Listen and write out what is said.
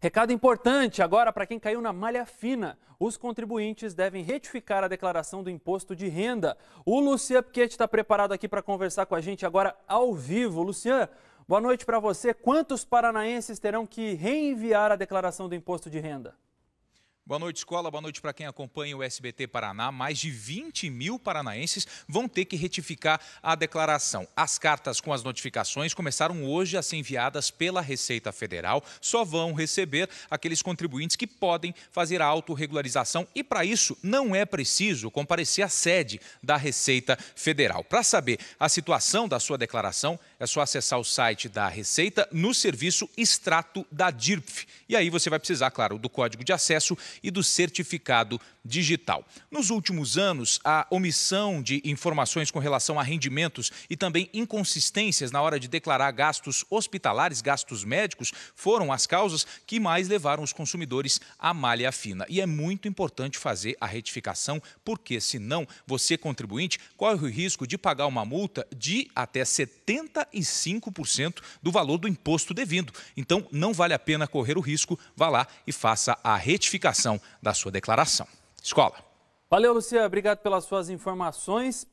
Recado importante agora para quem caiu na malha fina. Os contribuintes devem retificar a declaração do imposto de renda. O Lucian Piquet está preparado aqui para conversar com a gente agora ao vivo. Lucian, boa noite para você. Quantos paranaenses terão que reenviar a declaração do imposto de renda? Boa noite, escola. Boa noite para quem acompanha o SBT Paraná. Mais de 20 mil paranaenses vão ter que retificar a declaração. As cartas com as notificações começaram hoje a ser enviadas pela Receita Federal. Só vão receber aqueles contribuintes que podem fazer a autorregularização e, para isso, não é preciso comparecer à sede da Receita Federal. Para saber a situação da sua declaração, é só acessar o site da Receita no serviço extrato da DIRPF. E aí você vai precisar, claro, do código de acesso e do certificado digital. Nos últimos anos, a omissão de informações com relação a rendimentos e também inconsistências na hora de declarar gastos hospitalares, gastos médicos, foram as causas que mais levaram os consumidores à malha fina. E é muito importante fazer a retificação, porque senão você, contribuinte, corre o risco de pagar uma multa de até 75% do valor do imposto devido. Então, não vale a pena correr o risco, vá lá e faça a retificação da sua declaração. Escola. Valeu, Lucia. Obrigado pelas suas informações.